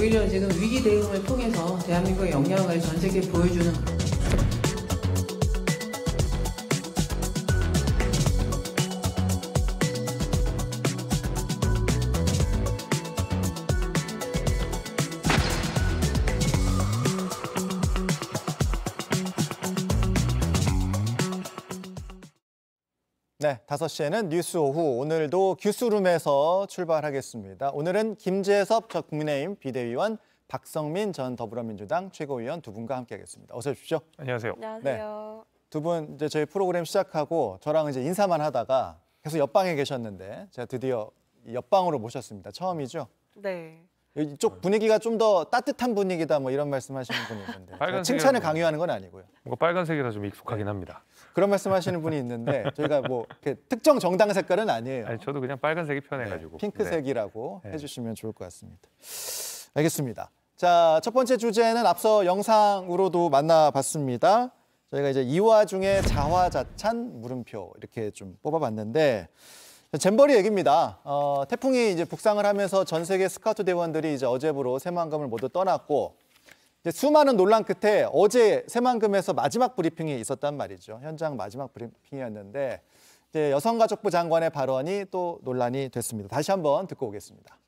오히려 지금 위기 대응을 통해서 대한민국의 역량을 전 세계에 보여주는 네, 5시에는 뉴스 오후 오늘도 뉴스룸에서 출발하겠습니다. 오늘은 김재섭 전 국민의힘 비대위원, 박성민 전 더불어민주당 최고위원 두 분과 함께하겠습니다. 어서 오십시오. 안녕하세요. 안녕하세요. 네, 두 분 이제 저희 프로그램 시작하고 저랑 이제 인사만 하다가 계속 옆방에 계셨는데 제가 드디어 옆방으로 모셨습니다. 처음이죠? 네. 이쪽 분위기가 좀 더 따뜻한 분위기다 뭐 이런 말씀하시는 분이 있는데 칭찬을 강요하는 건 아니고요. 뭔가 빨간색이라 좀 익숙하긴 합니다. 그런 말씀하시는 분이 있는데 저희가 뭐 특정 정당 색깔은 아니에요. 아니, 저도 그냥 빨간색이 편해가지고 네, 핑크색이라고 네. 네. 해주시면 좋을 것 같습니다. 알겠습니다. 자 첫 번째 주제는 앞서 영상으로도 만나봤습니다. 저희가 이제 이화 중에 자화자찬 물음표 이렇게 좀 뽑아봤는데 잼버리 얘기입니다. 어, 태풍이 이제 북상을 하면서 전 세계 스카우트 대원들이 이제 어제부로 새만금을 모두 떠났고 이제 수많은 논란 끝에 어제 새만금에서 마지막 브리핑이 있었단 말이죠. 현장 마지막 브리핑이었는데 이제 여성가족부 장관의 발언이 또 논란이 됐습니다. 다시 한번 듣고 오겠습니다.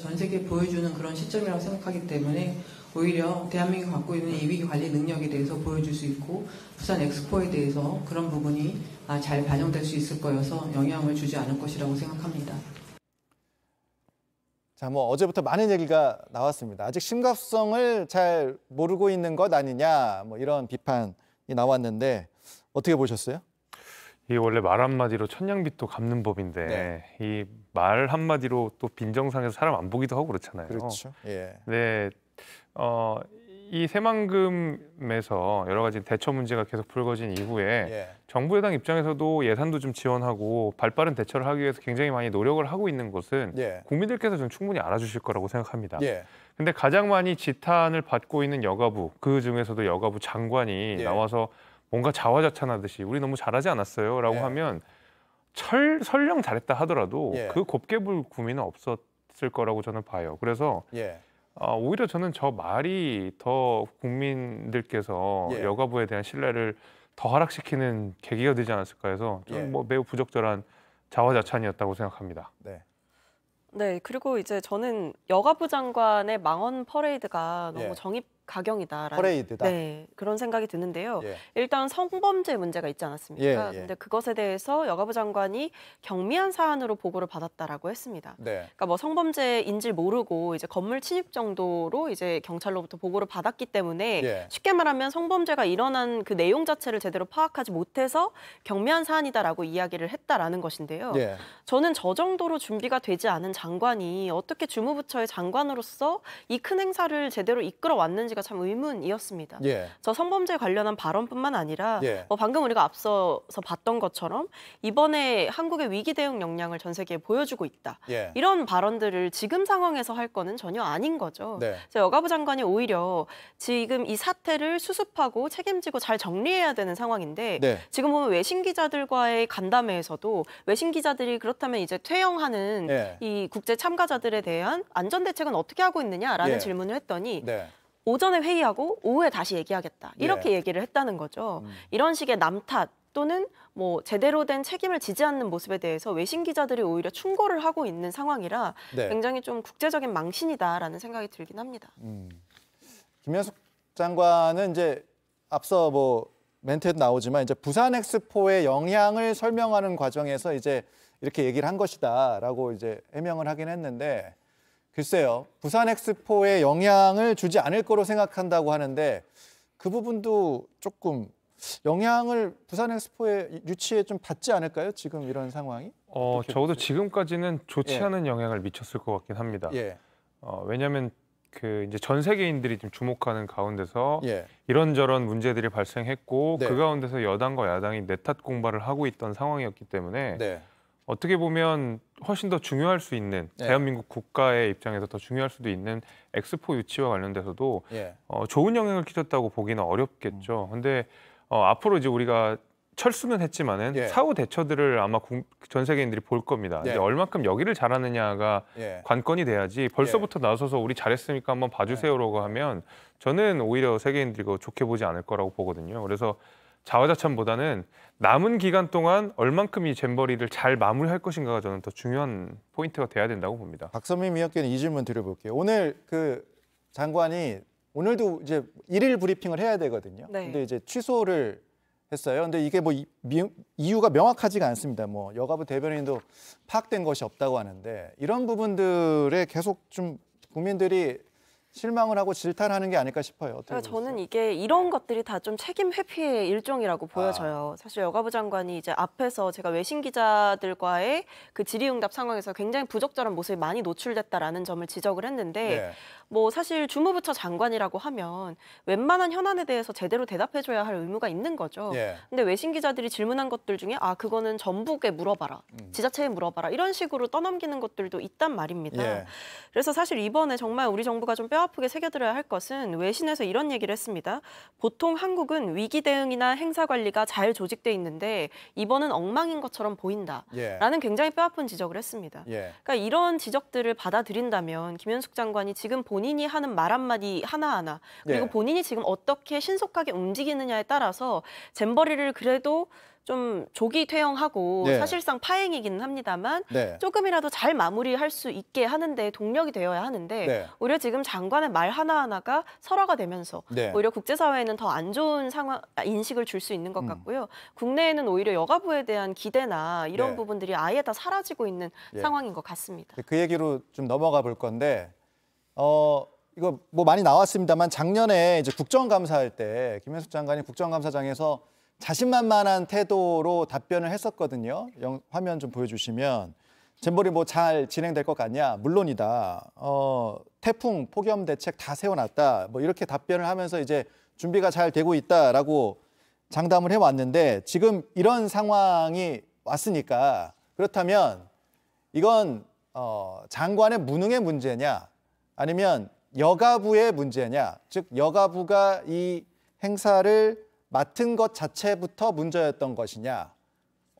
전 세계 보여주는 그런 시점이라고 생각하기 때문에 오히려 대한민국이 갖고 있는 이 위기 관리 능력에 대해서 보여줄 수 있고 부산 엑스포에 대해서 그런 부분이 아, 잘 반영될 수 있을 거여서 영향을 주지 않을 것이라고 생각합니다. 자, 뭐 어제부터 많은 얘기가 나왔습니다. 아직 심각성을 잘 모르고 있는 것 아니냐, 뭐 이런 비판이 나왔는데 어떻게 보셨어요? 이 원래 말 한마디로 천냥빚도 갚는 법인데 네. 이말 한마디로 또 빈정상에서 사람 안 보기도 하고 그렇잖아요. 그렇죠. 예. 네, 어, 이 새만금에서 여러 가지 대처 문제가 계속 불거진 이후에 예. 정부 여당 입장에서도 예산도 좀 지원하고 발빠른 대처를 하기 위해서 굉장히 많이 노력을 하고 있는 것은 예. 국민들께서 좀 충분히 알아주실 거라고 생각합니다. 예. 근데 가장 많이 지탄을 받고 있는 여가부 그 중에서도 여가부 장관이 예. 나와서 뭔가 자화자찬하듯이 우리 너무 잘하지 않았어요라고 예. 하면 철 설령 잘했다 하더라도 예. 그 곱게 불구민은 없었을 거라고 저는 봐요. 그래서 예. 아, 오히려 저는 저 말이 더 국민들께서 예. 여가부에 대한 신뢰를 더 하락시키는 계기가 되지 않았을까 해서 저는 예. 뭐 매우 부적절한 자화자찬이었다고 생각합니다. 네. 네, 그리고 이제 저는 여가부 장관의 망언 퍼레이드가 너무 예. 정입 가경이다라는 퍼레이드다. 네, 그런 생각이 드는데요. 예. 일단 성범죄 문제가 있지 않았습니까? 예, 예. 근데 그것에 대해서 여가부 장관이 경미한 사안으로 보고를 받았다라고 했습니다. 네. 그러니까 뭐 성범죄인지 모르고 이제 건물 침입 정도로 이제 경찰로부터 보고를 받았기 때문에 예. 쉽게 말하면 성범죄가 일어난 그 내용 자체를 제대로 파악하지 못해서 경미한 사안이다라고 이야기를 했다라는 것인데요. 예. 저는 저 정도로 준비가 되지 않은 장관이 어떻게 주무부처의 장관으로서 이 큰 행사를 제대로 이끌어 왔는지가 보니까 참 의문이었습니다. 예. 저 성범죄 관련한 발언뿐만 아니라 예. 뭐 방금 우리가 앞서서 봤던 것처럼 이번에 한국의 위기 대응 역량을 전 세계에 보여주고 있다. 예. 이런 발언들을 지금 상황에서 할 거는 전혀 아닌 거죠. 네. 그래서 여가부 장관이 오히려 지금 이 사태를 수습하고 책임지고 잘 정리해야 되는 상황인데 네. 지금 보면 외신 기자들과의 간담회에서도 외신 기자들이 그렇다면 이제 퇴영하는 예. 이 국제 참가자들에 대한 안전 대책은 어떻게 하고 있느냐라는 예. 질문을 했더니 네. 오전에 회의하고 오후에 다시 얘기하겠다 예. 이렇게 예. 얘기를 했다는 거죠. 음. 이런 식의 남탓 또는 뭐 제대로 된 책임을 지지 않는 모습에 대해서 외신 기자들이 오히려 충고를 하고 있는 상황이라 네. 굉장히 좀 국제적인 망신이다라는 생각이 들긴 합니다. 음. 김현숙 장관은 이제 앞서 뭐 멘트에도 나오지만 이제 부산 엑스포의 영향을 설명하는 과정에서 이제 이렇게 얘기를 한 것이다라고 이제 해명을 하긴 했는데 글쎄요. 부산 엑스포에 영향을 주지 않을 거로 생각한다고 하는데 그 부분도 조금 영향을 부산 엑스포에 유치에 좀 받지 않을까요? 지금 이런 상황이? 어, 적어도 지금까지는 좋지 예. 않은 영향을 미쳤을 것 같긴 합니다. 예. 어, 왜냐하면 그 이제 전 세계인들이 지 주목하는 가운데서 예. 이런저런 문제들이 발생했고 네. 그 가운데서 여당과 야당이 내탓 공방을 하고 있던 상황이었기 때문에 네. 어떻게 보면 훨씬 더 중요할 수 있는 예. 대한민국 국가의 입장에서 더 중요할 수도 있는 엑스포 유치와 관련돼서도 예. 어, 좋은 영향을 끼쳤다고 보기는 어렵겠죠. 음. 근데 어, 앞으로 이제 우리가 철수는 했지만은 예. 사후 대처들을 아마 공, 전 세계인들이 볼 겁니다. 이제 예. 얼만큼 여기를 잘하느냐가 예. 관건이 돼야지 벌써부터 예. 나서서 우리 잘했으니까 한번 봐주세요라고 하면 저는 오히려 세계인들이 좋게 보지 않을 거라고 보거든요. 그래서 자화자찬보다는 남은 기간 동안 얼만큼 이 잼버리를 잘 마무리할 것인가가 저는 더 중요한 포인트가 돼야 된다고 봅니다. 박선민 위원께는 이 질문 드려볼게요. 오늘 그 장관이 오늘도 이제 일일 브리핑을 해야 되거든요. 네. 근데 이제 취소를 했어요. 근데 이게 뭐 이유가 명확하지가 않습니다. 뭐 여가부 대변인도 파악된 것이 없다고 하는데 이런 부분들에 계속 좀 국민들이 실망을 하고 질타하는 게 아닐까 싶어요. 그러니 저는 이게 이런 것들이 다 좀 책임 회피의 일종이라고 아. 보여져요. 아. 사실 여가부 장관이 이제 앞에서 제가 외신 기자들과의 그 질의응답 상황에서 굉장히 부적절한 모습이 많이 노출됐다라는 점을 지적을 했는데 네. 뭐 사실 주무부처 장관이라고 하면 웬만한 현안에 대해서 제대로 대답해줘야 할 의무가 있는 거죠. 네. 근데 외신 기자들이 질문한 것들 중에 아 그거는 전북에 물어봐라, 음. 지자체에 물어봐라 이런 식으로 떠넘기는 것들도 있단 말입니다. 네. 그래서 사실 이번에 정말 우리 정부가 좀뼈 뼈 아프게 새겨들어야 할 것은 외신에서 이런 얘기를 했습니다. 보통 한국은 위기 대응이나 행사 관리가 잘 조직돼 있는데 이번은 엉망인 것처럼 보인다라는 예. 굉장히 뼈 아픈 지적을 했습니다. 예. 그러니까 이런 지적들을 받아들인다면 김현숙 장관이 지금 본인이 하는 말 한마디 하나하나 그리고 예. 본인이 지금 어떻게 신속하게 움직이느냐에 따라서 잼버리를 그래도 좀 조기 퇴영하고 네. 사실상 파행이기는 합니다만 네. 조금이라도 잘 마무리할 수 있게 하는데 동력이 되어야 하는데 네. 오히려 지금 장관의 말 하나하나가 설화가 되면서 네. 오히려 국제사회에는 더 안 좋은 상황 아, 인식을 줄 수 있는 것 음. 같고요. 국내에는 오히려 여가부에 대한 기대나 이런 네. 부분들이 아예 다 사라지고 있는 예. 상황인 것 같습니다. 그 얘기로 좀 넘어가 볼 건데 어 이거 뭐 많이 나왔습니다만 작년에 이제 국정감사할 때 김현숙 장관이 국정감사장에서 자신만만한 태도로 답변을 했었거든요. 영, 화면 좀 보여주시면 잼버리 뭐잘 진행될 것 같냐? 물론이다. 어, 태풍 폭염 대책 다 세워놨다. 뭐 이렇게 답변을 하면서 이제 준비가 잘 되고 있다라고 장담을 해왔는데 지금 이런 상황이 왔으니까 그렇다면 이건 어, 장관의 무능의 문제냐 아니면 여가부의 문제냐 즉 여가부가 이 행사를 맡은 것 자체부터 문제였던 것이냐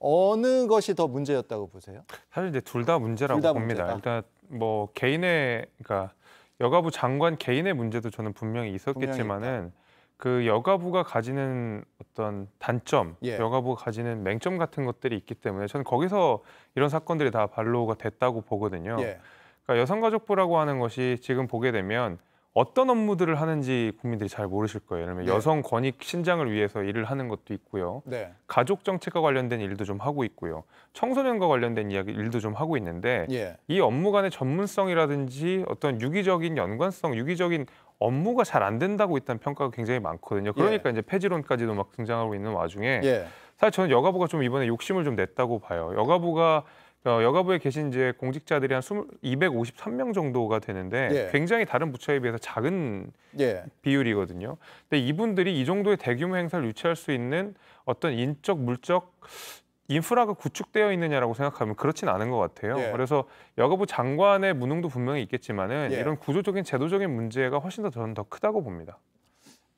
어느 것이 더 문제였다고 보세요? 사실 이제 둘 다 문제라고 둘다 봅니다. 문제다. 일단 뭐 개인의 그러니까 여가부 장관 개인의 문제도 저는 분명히 있었겠지만은 그 여가부가 가지는 어떤 단점, 예. 여가부가 가지는 맹점 같은 것들이 있기 때문에 저는 거기서 이런 사건들이 다 발로가 됐다고 보거든요. 예. 그러니까 여성가족부라고 하는 것이 지금 보게 되면 어떤 업무들을 하는지 국민들이 잘 모르실 거예요. 예를 들면 네. 여성 권익 신장을 위해서 일을 하는 것도 있고요. 네. 가족 정책과 관련된 일도 좀 하고 있고요. 청소년과 관련된 이야기 일도 좀 하고 있는데 예. 이 업무 간의 전문성이라든지 어떤 유기적인 연관성, 유기적인 업무가 잘 안 된다고 일단 평가가 굉장히 많거든요. 예. 그러니까 예. 이제 폐지론까지도 막 등장하고 있는 와중에 예. 사실 저는 여가부가 좀 이번에 욕심을 좀 냈다고 봐요. 여가부가 어, 여가부에 계신 이제 공직자들이 한 20, 253명 정도가 되는데 예. 굉장히 다른 부처에 비해서 작은 예. 비율이거든요. 근데 이분들이 이 정도의 대규모 행사를 유치할 수 있는 어떤 인적, 물적 인프라가 구축되어 있느냐라고 생각하면 그렇진 않은 것 같아요. 예. 그래서 여가부 장관의 무능도 분명히 있겠지만은 예. 이런 구조적인 제도적인 문제가 훨씬 더 저는 더 크다고 봅니다.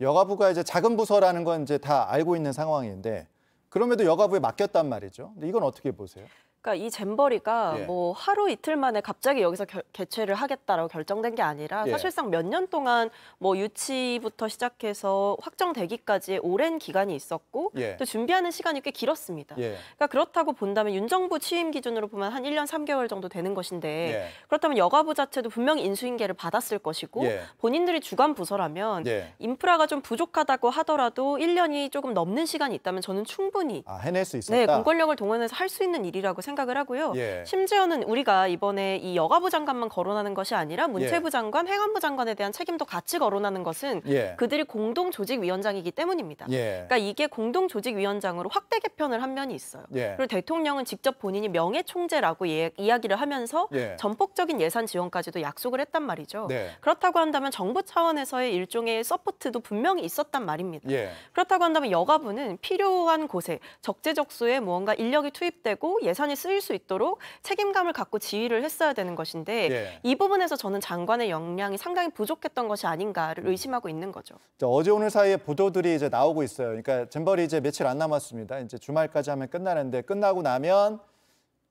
여가부가 이제 작은 부서라는 건 이제 다 알고 있는 상황인데 그럼에도 여가부에 맡겼단 말이죠. 근데 이건 어떻게 보세요? 그러니까 이 잼버리가 예. 뭐 하루 이틀 만에 갑자기 여기서 겨, 개최를 하겠다라고 결정된 게 아니라 예. 사실상 몇 년 동안 뭐 유치부터 시작해서 확정되기까지 오랜 기간이 있었고 예. 또 준비하는 시간이 꽤 길었습니다. 예. 그러니까 그렇다고 본다면 윤 정부 취임 기준으로 보면 한 1년 3개월 정도 되는 것인데 예. 그렇다면 여가부 자체도 분명히 인수인계를 받았을 것이고 예. 본인들이 주관 부서라면 인프라가 좀 부족하다고 하더라도 1년이 조금 넘는 시간이 있다면 저는 충분히 아, 해낼 수 네, 있었다. 네, 공권력을 동원해서 할 수 있는 일이라고 생각합니다. 생각을 하고요. 예. 심지어는 우리가 이번에 이 여가부 장관만 거론하는 것이 아니라 문체부 예. 장관, 행안부 장관에 대한 책임도 같이 거론하는 것은 예. 그들이 공동 조직위원장이기 때문입니다. 예. 그러니까 이게 공동 조직위원장으로 확대 개편을 한 면이 있어요. 예. 그리고 대통령은 직접 본인이 명예 총재라고 예, 이야기를 하면서 예. 전폭적인 예산 지원까지도 약속을 했단 말이죠. 네. 그렇다고 한다면 정부 차원에서의 일종의 서포트도 분명히 있었단 말입니다. 그렇다고 한다면 여가부는 필요한 곳에 적재적소에 무언가 인력이 투입되고 예산이 쓰일 수 있도록 책임감을 갖고 지휘를 했어야 되는 것인데 예. 이 부분에서 저는 장관의 역량이 상당히 부족했던 것이 아닌가를 음. 의심하고 있는 거죠. 어제 오늘 사이에 보도들이 이제 나오고 있어요. 그러니까 잼벌이 이제 며칠 안 남았습니다. 이제 주말까지 하면 끝나는데 끝나고 나면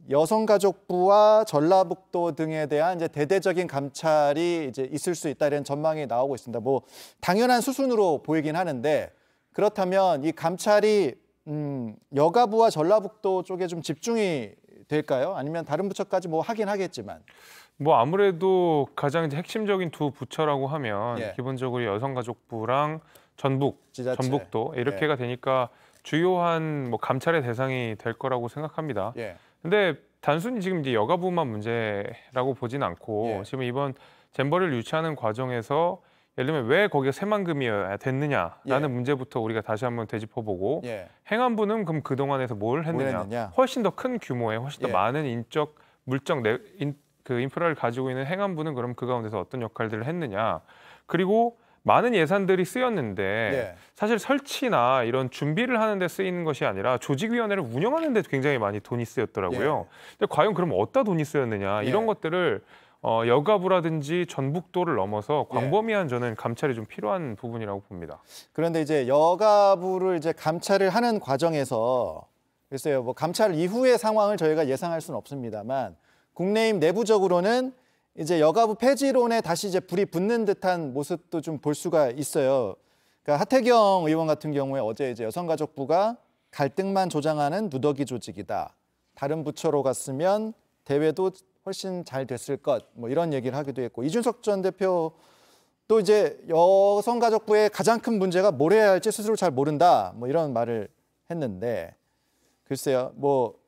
여성가족부와 전라북도 등에 대한 이제 대대적인 감찰이 이제 있을 수 있다는 전망이 나오고 있습니다. 뭐 당연한 수순으로 보이긴 하는데 그렇다면 이 감찰이 음, 여가부와 전라북도 쪽에 좀 집중이 될까요? 아니면 다른 부처까지 뭐 하긴 하겠지만 뭐 아무래도 가장 핵심적인 두 부처라고 하면 예. 기본적으로 여성가족부랑 전북, 지자체. 전북도 이렇게가 예. 되니까 주요한 뭐 감찰의 대상이 될 거라고 생각합니다. 예. 근데 단순히 지금 이제 여가부만 문제라고 보진 않고 예. 지금 이번 잼버리를 유치하는 과정에서 예를 들면 왜 거기가 새만금이어야 됐느냐라는 예. 문제부터 우리가 다시 한번 되짚어보고 예. 행안부는 그럼 그동안에서 뭘 했느냐, 했느냐. 훨씬 더 큰규모의 훨씬 더 예. 많은 인적 물적 내, 인, 그 인프라를 가지고 있는 행안부는 그럼 그 가운데서 어떤 역할들을 했느냐 그리고 많은 예산들이 쓰였는데 예. 사실 설치나 이런 준비를 하는데 쓰이는 것이 아니라 조직위원회를 운영하는데 굉장히 많이 돈이 쓰였더라고요. 예. 근데 과연 그럼 어디다 돈이 쓰였느냐 예. 이런 것들을 어, 여가부라든지 전북도를 넘어서 예. 광범위한 저는 감찰이 좀 필요한 부분이라고 봅니다. 그런데 이제 여가부를 이제 감찰을 하는 과정에서 글쎄요, 뭐 감찰 이후의 상황을 저희가 예상할 수는 없습니다만 국내임 내부적으로는 이제 여가부 폐지론에 다시 이제 불이 붙는 듯한 모습도 좀 볼 수가 있어요. 그러니까 하태경 의원 같은 경우에 어제 이제 여성가족부가 갈등만 조장하는 누더기 조직이다. 다른 부처로 갔으면 대외도 훨씬 잘 됐을 것 뭐 이런 얘기를 하기도 했고 이준석 전 대표 또 이제 여성가족부의 가장 큰 문제가 뭘 해야 할지 스스로 잘 모른다 뭐 이런 말을 했는데 글쎄요 뭐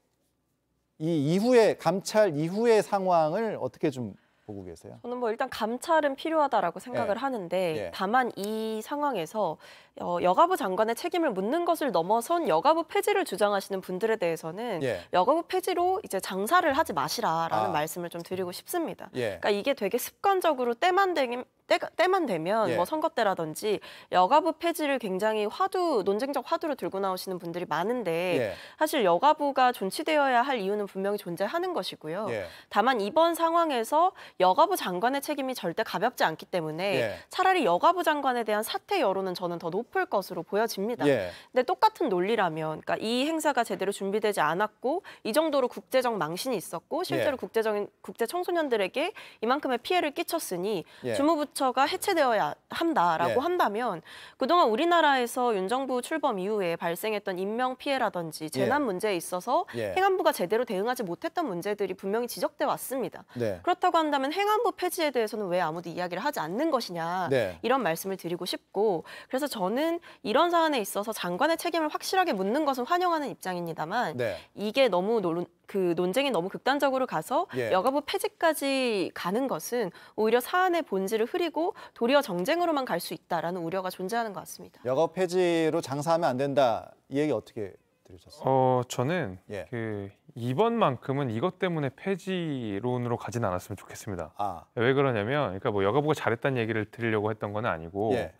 이 이후에 감찰 이후의 상황을 어떻게 좀 보고 계세요? 저는 뭐 일단 감찰은 필요하다라고 생각을 예. 하는데 예. 다만 이 상황에서 어, 여가부 장관의 책임을 묻는 것을 넘어선 여가부 폐지를 주장하시는 분들에 대해서는 예. 여가부 폐지로 이제 장사를 하지 마시라라는 아. 말씀을 좀 드리고 싶습니다. 예. 그러니까 이게 되게 습관적으로 때만 되면 때, 만 되면 예. 뭐 선거 때라든지 여가부 폐지를 굉장히 화두 논쟁적 화두로 들고 나오시는 분들이 많은데 예. 사실 여가부가 존치되어야 할 이유는 분명히 존재하는 것이고요. 예. 다만 이번 상황에서 여가부 장관의 책임이 절대 가볍지 않기 때문에 예. 차라리 여가부 장관에 대한 사퇴 여론은 저는 더 높. 높을 것으로 보여집니다. 예. 근데 똑같은 논리라면 그러니까 이 행사가 제대로 준비되지 않았고 이 정도로 국제적 망신이 있었고 실제로 예. 국제적인 국제 청소년들에게 이만큼의 피해를 끼쳤으니 예. 주무부처가 해체되어야 한다라고 예. 한다면 그동안 우리나라에서 윤 정부 출범 이후에 발생했던 인명 피해라든지 예. 재난 문제에 있어서 예. 행안부가 제대로 대응하지 못했던 문제들이 분명히 지적돼 왔습니다. 네. 그렇다고 한다면 행안부 폐지에 대해서는 왜 아무도 이야기를 하지 않는 것이냐 네. 이런 말씀을 드리고 싶고 그래서 저는 저는 이런 사안에 있어서 장관의 책임을 확실하게 묻는 것은 환영하는 입장입니다만 네. 이게 너무 논, 그 논쟁이 너무 극단적으로 가서 예. 여가부 폐지까지 가는 것은 오히려 사안의 본질을 흐리고 도리어 정쟁으로만 갈 수 있다라는 우려가 존재하는 것 같습니다. 여가부 폐지로 장사하면 안 된다 이 얘기 어떻게 들으셨어요? 어 저는 예. 그 이번만큼은 이것 때문에 폐지론으로 가진 않았으면 좋겠습니다. 아. 왜 그러냐면 그러니까 뭐 여가부가 잘했다는 얘기를 드리려고 했던 건 아니고. 예.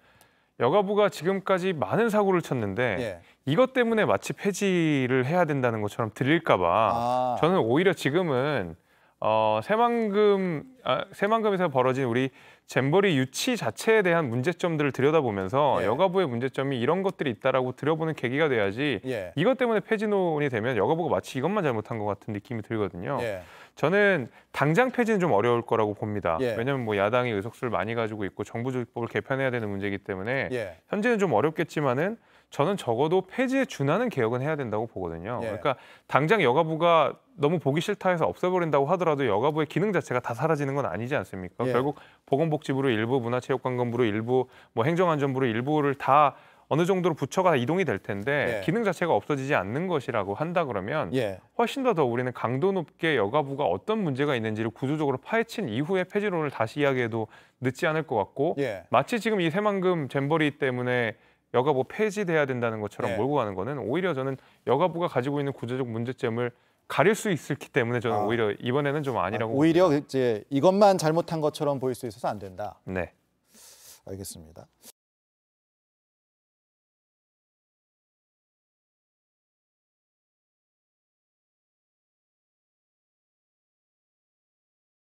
여가부가 지금까지 많은 사고를 쳤는데 예. 이것 때문에 마치 폐지를 해야 된다는 것처럼 들릴까 봐 아. 저는 오히려 지금은 어, 새만금 아, 새만금에서 벌어진 우리 잼버리 유치 자체에 대한 문제점들을 들여다보면서 예. 여가부의 문제점이 이런 것들이 있다라고 들여보는 계기가 돼야지 예. 이것 때문에 폐지논이 되면 여가부가 마치 이것만 잘못한 것 같은 느낌이 들거든요. 예. 저는 당장 폐지는 좀 어려울 거라고 봅니다. 예. 왜냐하면 뭐 야당이 의석수를 많이 가지고 있고 정부 조직법을 개편해야 되는 문제이기 때문에 예. 현재는 좀 어렵겠지만은 저는 적어도 폐지에 준하는 개혁은 해야 된다고 보거든요. 예. 그러니까 당장 여가부가 너무 보기 싫다 해서 없애버린다고 하더라도 여가부의 기능 자체가 다 사라지는 건 아니지 않습니까? 예. 결국 보건복지부로 일부, 문화체육관광부로 일부, 뭐 행정안전부로 일부를 다 어느 정도로 부처가 이동이 될 텐데 예. 기능 자체가 없어지지 않는 것이라고 한다 그러면 예. 훨씬 더, 더 우리는 강도 높게 여가부가 어떤 문제가 있는지를 구조적으로 파헤친 이후에 폐지론을 다시 이야기해도 늦지 않을 것 같고 예. 마치 지금 이 새만금 잼버리 때문에 여가부 폐지돼야 된다는 것처럼 네. 몰고 가는 거는 오히려 저는 여가부가 가지고 있는 구조적 문제점을 가릴 수 있기 때문에 저는 아. 오히려 이번에는 좀 아니라고 아, 오히려 봅니다. 이제 이것만 잘못한 것처럼 보일 수 있어서 안 된다. 네. 알겠습니다.